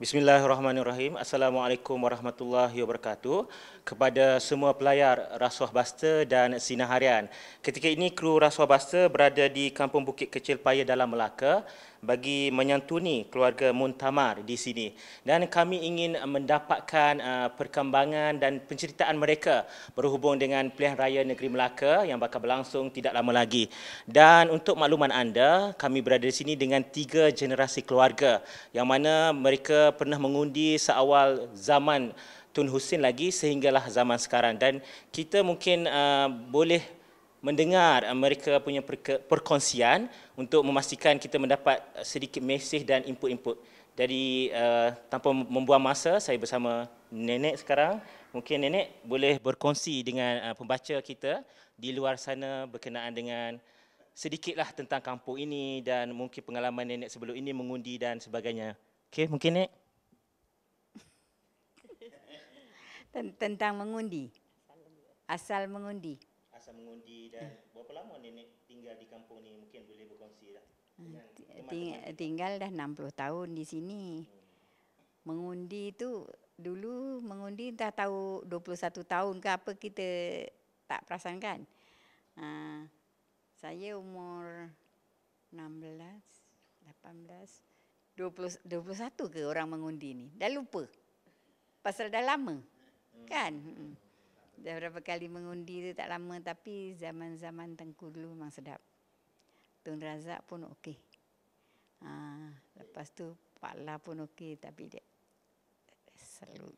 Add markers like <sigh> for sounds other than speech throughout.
Bismillahirrahmanirrahim. Assalamualaikum warahmatullahi wabarakatuh. Kepada semua pelayar Rasuah Buster dan Sinaharian. Ketika ini kru Rasuah Buster berada di Kampung Bukit Kecil Paya dalam Melaka bagi menyantuni keluarga Muntamar di sini dan kami ingin mendapatkan uh, perkembangan dan penceritaan mereka berhubung dengan pilihan raya negeri Melaka yang bakal berlangsung tidak lama lagi dan untuk makluman anda kami berada di sini dengan tiga generasi keluarga yang mana mereka pernah mengundi seawal zaman Tun Hussein lagi sehinggalah zaman sekarang dan kita mungkin uh, boleh mendengar mereka punya perkongsian untuk memastikan kita mendapat uh, sedikit mesej dan input-input. Jadi uh, tanpa membuang masa, saya bersama Nenek sekarang. Mungkin Nenek boleh berkongsi dengan uh, pembaca kita di luar sana berkenaan dengan sedikitlah tentang kampung ini dan mungkin pengalaman Nenek sebelum ini mengundi dan sebagainya. Okey, mungkin Nenek. Tentang mengundi. Asal mengundi masa mengundi dan hmm. berapa lama nenek tinggal di kampung ni mungkin boleh berkongsi lah. Hmm, ting- tinggal dah 60 tahun di sini. Hmm. Mengundi tu dulu mengundi dah tahu 21 tahun ke apa kita tak perasan kan. Uh, ha, saya umur 16, 18, 20, 21 ke orang mengundi ni? Dah lupa. Pasal dah lama. Hmm. Kan? Hmm dah berapa kali mengundi tu tak lama tapi zaman-zaman Tengku dulu memang sedap. Tun Razak pun okey. Ha, lepas tu Pak La pun okey tapi dia selalu.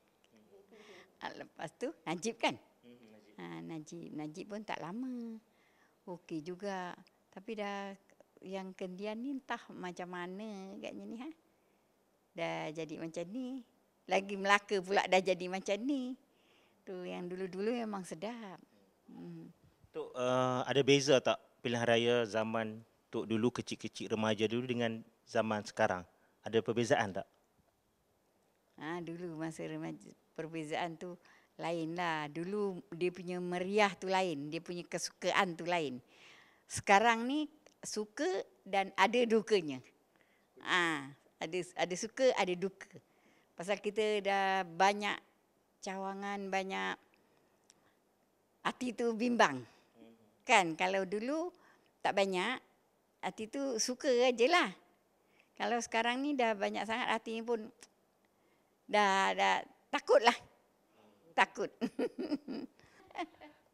Ha, lepas tu Najib kan? Ha, Najib. Najib pun tak lama. Okey juga. Tapi dah yang kendian ni entah macam mana agaknya ni. Ha? Dah jadi macam ni. Lagi Melaka pula dah jadi macam ni tu yang dulu-dulu memang sedap. Hmm. Tok uh, ada beza tak pilihan raya zaman tok dulu kecil-kecil remaja dulu dengan zaman sekarang? Ada perbezaan tak? Ah ha, dulu masa remaja perbezaan tu lain lah. Dulu dia punya meriah tu lain, dia punya kesukaan tu lain. Sekarang ni suka dan ada dukanya. Ah ha, ada ada suka, ada duka. Pasal kita dah banyak cawangan banyak hati tu bimbang kan kalau dulu tak banyak hati tu suka aje lah kalau sekarang ni dah banyak sangat hati pun dah dah takut lah <laughs> takut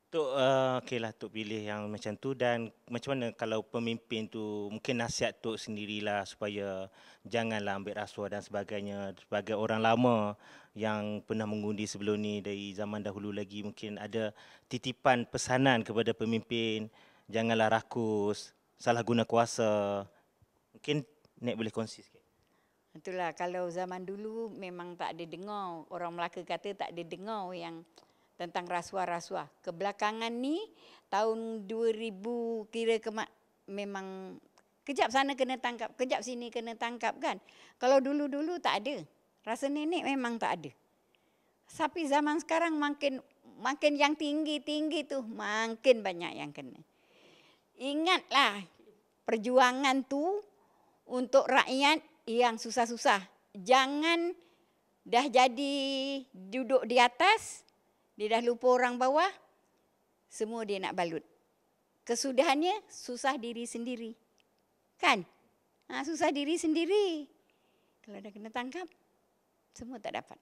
Tok, uh, lah, Tok pilih yang macam tu dan macam mana kalau pemimpin tu mungkin nasihat Tok sendirilah supaya janganlah ambil rasuah dan sebagainya sebagai orang lama yang pernah mengundi sebelum ni dari zaman dahulu lagi mungkin ada titipan pesanan kepada pemimpin janganlah rakus, salah guna kuasa. Mungkin Nek boleh kongsi sikit. Itulah kalau zaman dulu memang tak ada dengar orang Melaka kata tak ada dengar yang tentang rasuah-rasuah. Kebelakangan ni tahun 2000 kira kemak memang kejap sana kena tangkap, kejap sini kena tangkap kan. Kalau dulu-dulu tak ada. Rasa nenek memang tak ada. Sapi zaman sekarang makin makin yang tinggi-tinggi tu makin banyak yang kena. Ingatlah perjuangan tu untuk rakyat yang susah-susah. Jangan dah jadi duduk di atas, dia dah lupa orang bawah, semua dia nak balut. Kesudahannya, susah diri sendiri. Kan? Ha, susah diri sendiri. Kalau dah kena tangkap, semua tak dapat.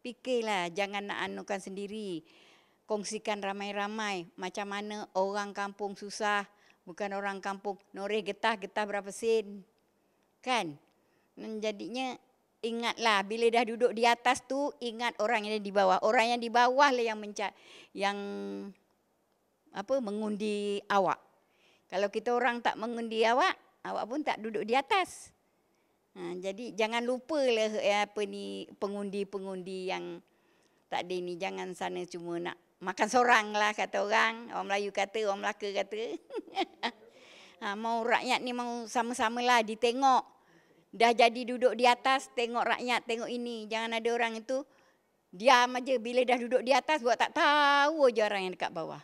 Fikirlah, jangan nak anukan sendiri. Kongsikan ramai-ramai macam mana orang kampung susah, bukan orang kampung noreh getah-getah berapa sen. Kan? Jadinya ingatlah bila dah duduk di atas tu ingat orang yang di bawah orang yang di bawah lah yang menca- yang apa mengundi awak kalau kita orang tak mengundi awak awak pun tak duduk di atas ha, jadi jangan lupa lah eh, apa ni pengundi-pengundi yang tak ada ni jangan sana cuma nak makan seorang lah kata orang orang Melayu kata orang Melaka kata <laughs> ha, mau rakyat ni mau sama-samalah ditengok dah jadi duduk di atas tengok rakyat tengok ini jangan ada orang itu diam aja bila dah duduk di atas buat tak tahu aja orang yang dekat bawah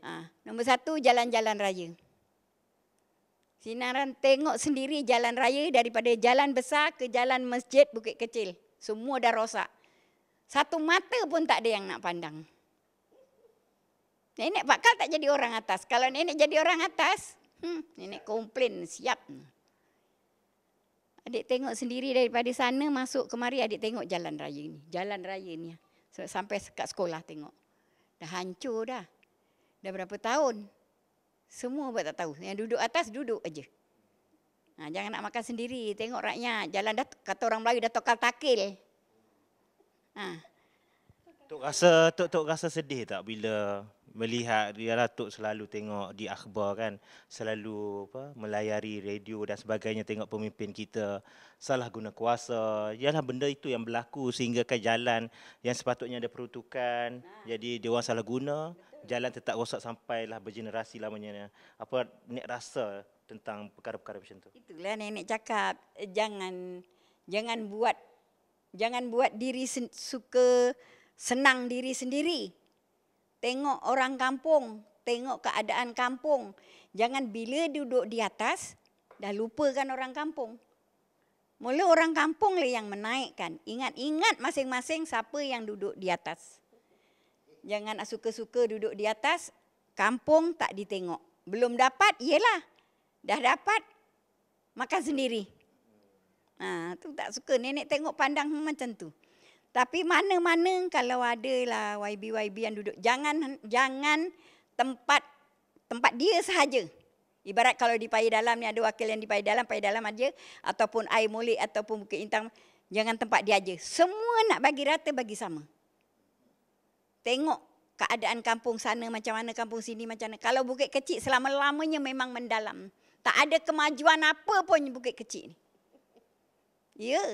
ha, nombor satu jalan-jalan raya sinaran tengok sendiri jalan raya daripada jalan besar ke jalan masjid bukit kecil semua dah rosak satu mata pun tak ada yang nak pandang Nenek bakal tak jadi orang atas. Kalau nenek jadi orang atas, hmm, nenek komplain siap. Hmm. Adik tengok sendiri daripada sana masuk kemari adik tengok jalan raya ni. Jalan raya ni. Ah. Sampai kat sekolah tengok. Dah hancur dah. Dah berapa tahun. Semua buat tak tahu. Yang duduk atas duduk aja. Ha, nah, jangan nak makan sendiri. Tengok rakyat. Jalan dah kata orang Melayu dah tokal takil. Ha. Tok rasa tok tok rasa sedih tak bila melihat dia ya, Datuk selalu tengok di akhbar kan selalu apa melayari radio dan sebagainya tengok pemimpin kita salah guna kuasa ialah benda itu yang berlaku sehingga ke kan jalan yang sepatutnya ada peruntukan jadi dia orang salah guna jalan tetap rosak sampailah bergenerasi lamanya apa nenek rasa tentang perkara-perkara macam tu itulah nenek cakap eh, jangan jangan buat jangan buat diri sen- suka senang diri sendiri tengok orang kampung, tengok keadaan kampung. Jangan bila duduk di atas, dah lupakan orang kampung. Mula orang kampung lah yang menaikkan. Ingat-ingat masing-masing siapa yang duduk di atas. Jangan suka-suka duduk di atas, kampung tak ditengok. Belum dapat, iyalah. Dah dapat, makan sendiri. Ha, tu tak suka. Nenek tengok pandang macam tu. Tapi mana-mana kalau ada lah YB-YB yang duduk. Jangan jangan tempat tempat dia sahaja. Ibarat kalau di Paya Dalam ni ada wakil yang di Paya Dalam, Paya Dalam aja Ataupun Air Mulik ataupun Bukit Intang. Jangan tempat dia aja. Semua nak bagi rata, bagi sama. Tengok keadaan kampung sana macam mana, kampung sini macam mana. Kalau bukit kecil selama-lamanya memang mendalam. Tak ada kemajuan apa pun bukit kecil ni. Ya, yeah.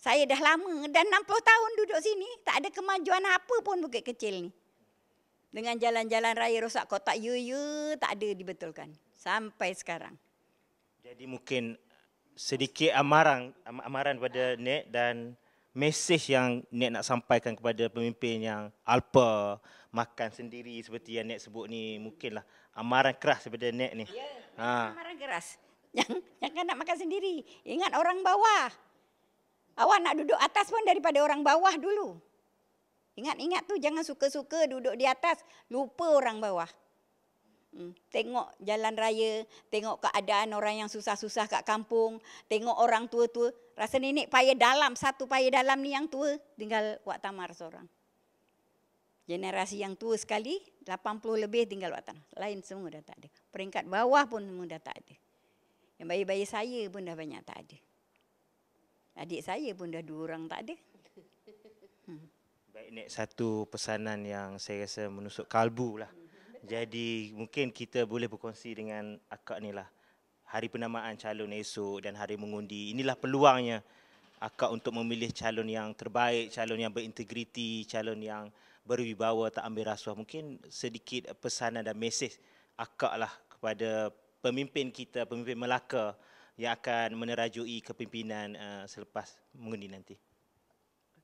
Saya dah lama, dah 60 tahun duduk sini, tak ada kemajuan apa pun bukit kecil ni. Dengan jalan-jalan raya rosak kotak, ya, ya, tak ada dibetulkan. Sampai sekarang. Jadi mungkin sedikit amaran, amaran pada Nek dan mesej yang Nek nak sampaikan kepada pemimpin yang alpa, makan sendiri seperti yang Nek sebut ni, mungkinlah amaran keras kepada Nek ni. Ya, ha. amaran keras. Yang, yang kan nak makan sendiri, ingat orang bawah. Awak nak duduk atas pun daripada orang bawah dulu. Ingat-ingat tu jangan suka-suka duduk di atas, lupa orang bawah. Hmm, tengok jalan raya, tengok keadaan orang yang susah-susah kat kampung, tengok orang tua-tua. Rasa nenek payah dalam, satu payah dalam ni yang tua, tinggal Wak Tamar seorang. Generasi yang tua sekali, 80 lebih tinggal Wak Tamar. Lain semua dah tak ada. Peringkat bawah pun semua dah tak ada. Yang bayi-bayi saya pun dah banyak tak ada. Adik saya pun dah dua orang tak ada. Hmm. Baik, Nek. Satu pesanan yang saya rasa menusuk kalbu lah. Jadi mungkin kita boleh berkongsi dengan akak ni lah. Hari penamaan calon esok dan hari mengundi. Inilah peluangnya akak untuk memilih calon yang terbaik, calon yang berintegriti, calon yang berwibawa, tak ambil rasuah. Mungkin sedikit pesanan dan mesej akak lah kepada pemimpin kita, pemimpin Melaka yang akan menerajui kepimpinan uh, selepas mengundi nanti?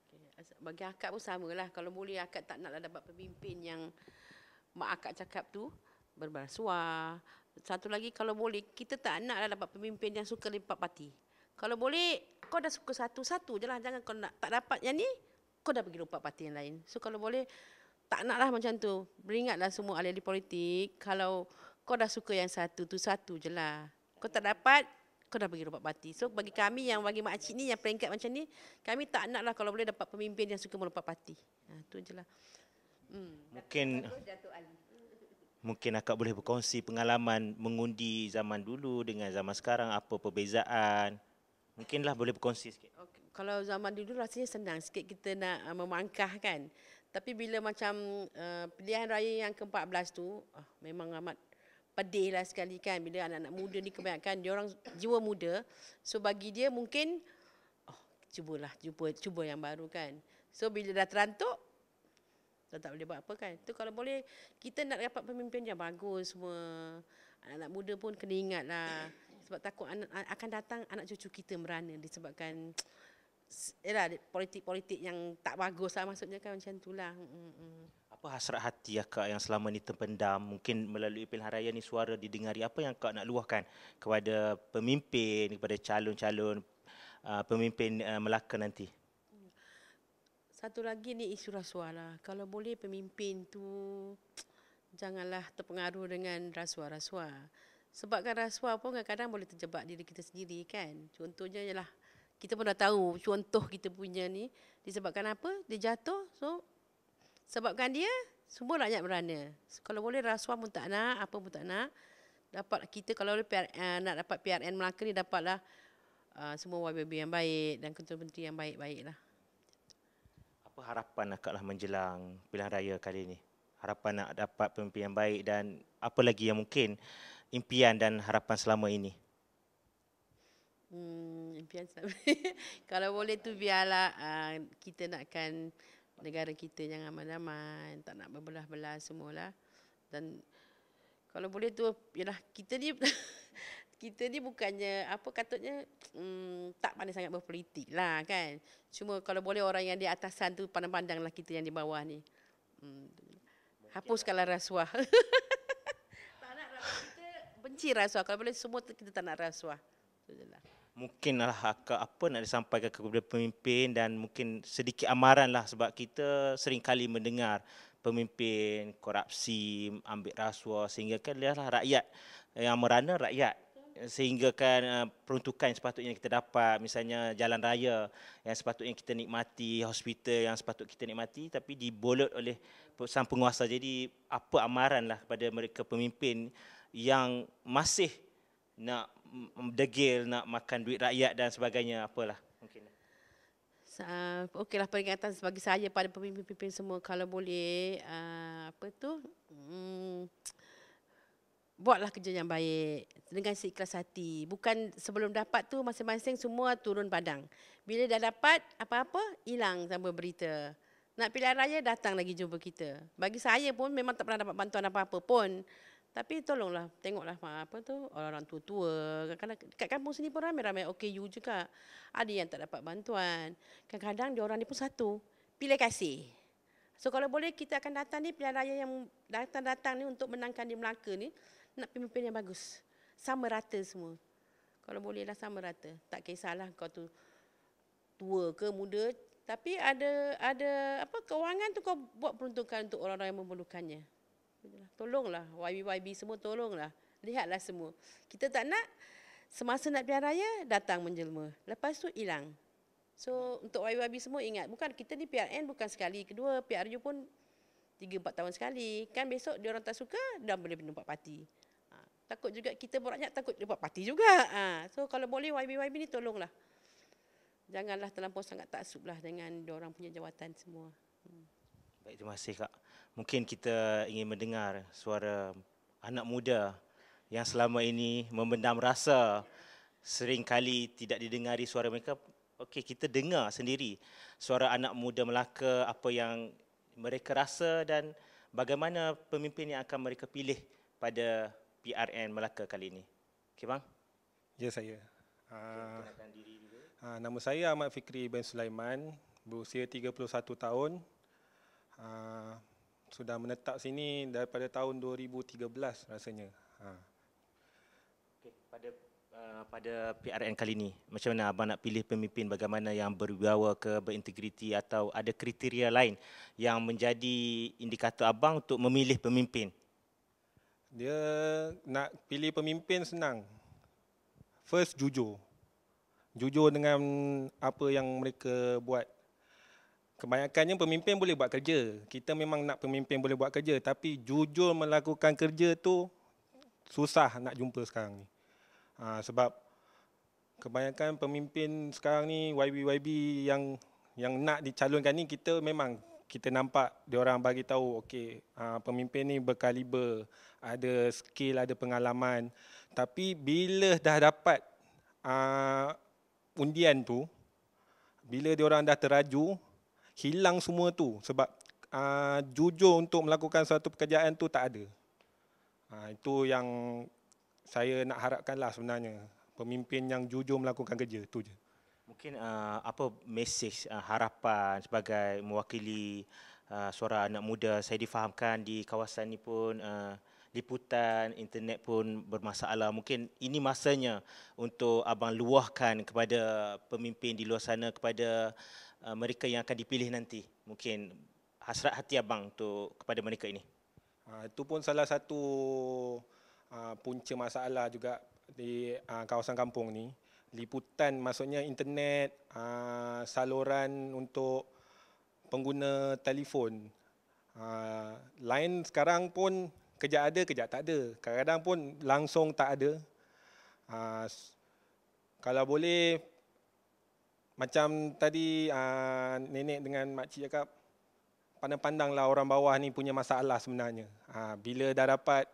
Okay. Bagi akak pun samalah. Kalau boleh akak tak nak dapat pemimpin yang mak akak cakap tu berbasuah. Satu lagi kalau boleh kita tak naklah dapat pemimpin yang suka lipat pati. Kalau boleh kau dah suka satu-satu je lah. Jangan kau nak, tak dapat yang ni, kau dah pergi lupa parti yang lain. So kalau boleh, tak nak lah macam tu. Beringatlah semua ahli-ahli politik. Kalau kau dah suka yang satu, tu satu je lah. Kau tak dapat, kau dah bagi rubat parti. So bagi kami yang bagi makcik ni yang peringkat macam ni, kami tak nak lah kalau boleh dapat pemimpin yang suka melompat parti. Ha, tu je lah. Hmm. Mungkin... Mungkin akak boleh berkongsi pengalaman mengundi zaman dulu dengan zaman sekarang, apa perbezaan. Mungkinlah boleh berkongsi sikit. Okay. Kalau zaman dulu rasanya senang sikit kita nak uh, memangkah kan. Tapi bila macam uh, pilihan raya yang ke-14 tu, uh, memang amat pedih lah sekali kan bila anak-anak muda ni kebanyakan dia orang jiwa muda so bagi dia mungkin oh cubalah cuba cuba yang baru kan so bila dah terantuk dah tak boleh buat apa kan tu kalau boleh kita nak dapat pemimpin yang bagus semua anak-anak muda pun kena ingatlah sebab takut anak, akan datang anak cucu kita merana disebabkan ialah <tsk> politik-politik yang tak bagus lah maksudnya kan macam itulah. Mm-mm apa hasrat hati ya, kak yang selama ini terpendam mungkin melalui pilihan raya ni suara didengari apa yang kak nak luahkan kepada pemimpin kepada calon-calon uh, pemimpin uh, Melaka nanti satu lagi ni isu rasuah lah kalau boleh pemimpin tu janganlah terpengaruh dengan rasuah-rasuah sebab kan rasuah pun kadang-kadang boleh terjebak diri kita sendiri kan contohnya ialah kita pun dah tahu contoh kita punya ni disebabkan apa dia jatuh so Sebabkan dia, semua rakyat merana. Kalau boleh rasuah pun tak nak, apa pun tak nak. Dapat kita kalau boleh PR, uh, nak dapat PRN Melaka ni dapatlah uh, semua YBB yang baik dan ketua menteri yang baik baiklah Apa harapan akak lah menjelang pilihan raya kali ini? Harapan nak dapat pemimpin yang baik dan apa lagi yang mungkin impian dan harapan selama ini? Hmm, impian selama <laughs> ini. kalau boleh tu biarlah uh, kita nakkan negara kita yang zaman-zaman tak nak berbelah-belah semualah dan kalau boleh tu yalah kita ni <laughs> kita ni bukannya apa katutnya hmm, tak pandai sangat berpolitik lah kan cuma kalau boleh orang yang di atasan tu pandang-pandanglah kita yang di bawah ni hmm, hapuskanlah rasuah <laughs> tak nak rasuah kita benci rasuah kalau boleh semua kita tak nak rasuah tu jelah mungkin lah apa nak disampaikan kepada pemimpin dan mungkin sedikit amaran lah sebab kita sering kali mendengar pemimpin korupsi, ambil rasuah sehingga kan lihatlah rakyat yang merana rakyat sehingga kan eh, peruntukan yang sepatutnya kita dapat misalnya jalan raya yang sepatutnya kita nikmati, hospital yang sepatutnya kita nikmati tapi dibolot oleh sang penguasa. Jadi apa amaran lah kepada mereka pemimpin yang masih nak Mendegil nak makan duit rakyat dan sebagainya apalah mungkin uh, okeylah peringatan bagi saya pada pemimpin-pemimpin semua kalau boleh ah, apa tu hmm, buatlah kerja yang baik dengan seikhlas hati bukan sebelum dapat tu masing-masing semua turun padang bila dah dapat apa-apa hilang sama berita nak pilihan raya datang lagi jumpa kita bagi saya pun memang tak pernah dapat bantuan apa-apa pun tapi tolonglah tengoklah apa tu orang-orang tua-tua. Kadang-kadang dekat kampung sini pun ramai-ramai OKU juga. Ada yang tak dapat bantuan. Kadang-kadang dia orang ni pun satu. Pilih kasih. So kalau boleh kita akan datang ni pilihan raya yang datang-datang ni untuk menangkan di Melaka ni nak pemimpin yang bagus. Sama rata semua. Kalau bolehlah sama rata. Tak kisahlah kau tu tua ke muda tapi ada ada apa kewangan tu kau buat peruntukan untuk orang-orang yang memerlukannya. Tolonglah YB-YB semua tolonglah. Lihatlah semua. Kita tak nak semasa nak pilihan raya datang menjelma. Lepas tu hilang. So untuk YB-YB semua ingat. Bukan kita ni PRN bukan sekali. Kedua PRU pun 3-4 tahun sekali. Kan besok dia orang tak suka dan boleh menempat parti. Ha, takut juga kita berakyat takut dia buat parti juga. Ha, so kalau boleh YB-YB ni tolonglah. Janganlah terlampau sangat taksublah dengan dia orang punya jawatan semua. Hmm. Baik, terima kasih Kak mungkin kita ingin mendengar suara anak muda yang selama ini memendam rasa sering kali tidak didengari suara mereka. Okey, kita dengar sendiri suara anak muda Melaka, apa yang mereka rasa dan bagaimana pemimpin yang akan mereka pilih pada PRN Melaka kali ini. Okey, bang? Ya, saya. Uh, nama saya Ahmad Fikri bin Sulaiman, berusia 31 tahun. Uh, sudah menetap sini daripada tahun 2013 rasanya. Ha. Okay, pada uh, pada PRN kali ini, macam mana abang nak pilih pemimpin bagaimana yang berwibawa ke berintegriti atau ada kriteria lain yang menjadi indikator abang untuk memilih pemimpin? Dia nak pilih pemimpin senang. First jujur. Jujur dengan apa yang mereka buat Kebanyakannya pemimpin boleh buat kerja. Kita memang nak pemimpin boleh buat kerja. Tapi jujur melakukan kerja tu susah nak jumpa sekarang ni. Ha, sebab kebanyakan pemimpin sekarang ni YB-YB yang yang nak dicalonkan ni kita memang kita nampak dia orang bagi tahu okey ha, pemimpin ni berkaliber ada skill ada pengalaman tapi bila dah dapat ha, undian tu bila dia orang dah teraju hilang semua tu sebab uh, jujur untuk melakukan satu pekerjaan tu tak ada. Uh, itu yang saya nak harapkan lah sebenarnya pemimpin yang jujur melakukan kerja tu je. Mungkin uh, apa mesej uh, harapan sebagai mewakili uh, suara anak muda saya difahamkan di kawasan ni pun uh, liputan internet pun bermasalah. Mungkin ini masanya untuk abang luahkan kepada pemimpin di luar sana kepada Uh, mereka yang akan dipilih nanti? Mungkin hasrat hati abang tu kepada mereka ini. Uh, itu pun salah satu uh, punca masalah juga di uh, kawasan kampung ni. Liputan maksudnya internet, uh, saluran untuk pengguna telefon. Uh, lain sekarang pun kerja ada, kerja tak ada. Kadang-kadang pun langsung tak ada. Uh, kalau boleh macam tadi uh, nenek dengan makcik cakap, pandang-pandanglah orang bawah ni punya masalah sebenarnya. Uh, bila dah dapat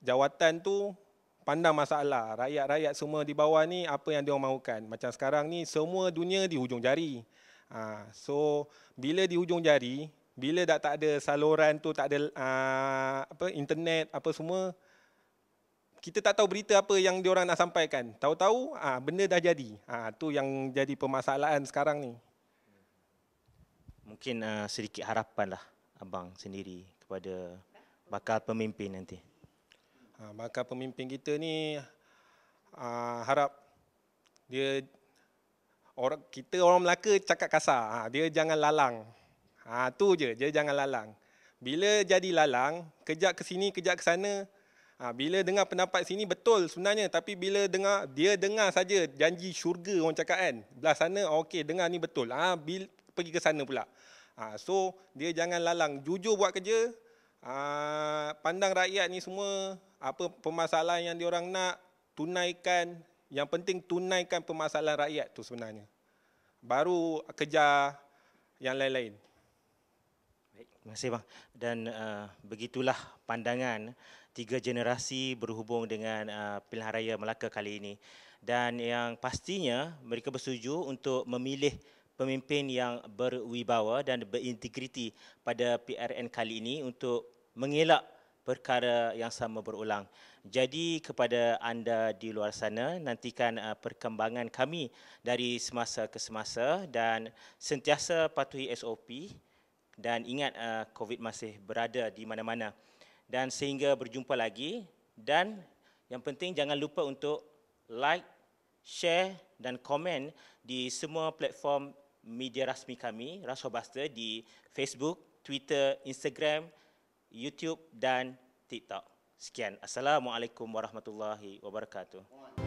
jawatan tu, pandang masalah. Rakyat-rakyat semua di bawah ni, apa yang dia mahukan. Macam sekarang ni, semua dunia di hujung jari. Uh, so, bila di hujung jari, bila dah tak ada saluran tu, tak ada uh, apa internet, apa semua, kita tak tahu berita apa yang dia orang nak sampaikan. Tahu-tahu ah benda dah jadi. Ah tu yang jadi permasalahan sekarang ni. Mungkin uh, sedikit harapan lah abang sendiri kepada bakal pemimpin nanti. Ah bakal pemimpin kita ni ah harap dia orang kita orang Melaka cakap kasar. Ah dia jangan lalang. Ah tu je, dia jangan lalang. Bila jadi lalang, kejak ke sini, kejak ke sana, Ha, bila dengar pendapat sini betul sebenarnya tapi bila dengar dia dengar saja janji syurga orang cakap kan. Belah sana oh, okey dengar ni betul. Ah ha, bil pergi ke sana pula. Ha, so dia jangan lalang jujur buat kerja. Ha, pandang rakyat ni semua apa permasalahan yang orang nak tunaikan yang penting tunaikan permasalahan rakyat tu sebenarnya. Baru kejar yang lain-lain. Baik, terima kasih bang. Dan uh, begitulah pandangan tiga generasi berhubung dengan uh, pilihan raya Melaka kali ini dan yang pastinya mereka bersetuju untuk memilih pemimpin yang berwibawa dan berintegriti pada PRN kali ini untuk mengelak perkara yang sama berulang. Jadi kepada anda di luar sana nantikan uh, perkembangan kami dari semasa ke semasa dan sentiasa patuhi SOP dan ingat uh, COVID masih berada di mana-mana dan sehingga berjumpa lagi dan yang penting jangan lupa untuk like, share dan komen di semua platform media rasmi kami Rasobaster di Facebook, Twitter, Instagram, YouTube dan TikTok. Sekian. Assalamualaikum warahmatullahi wabarakatuh.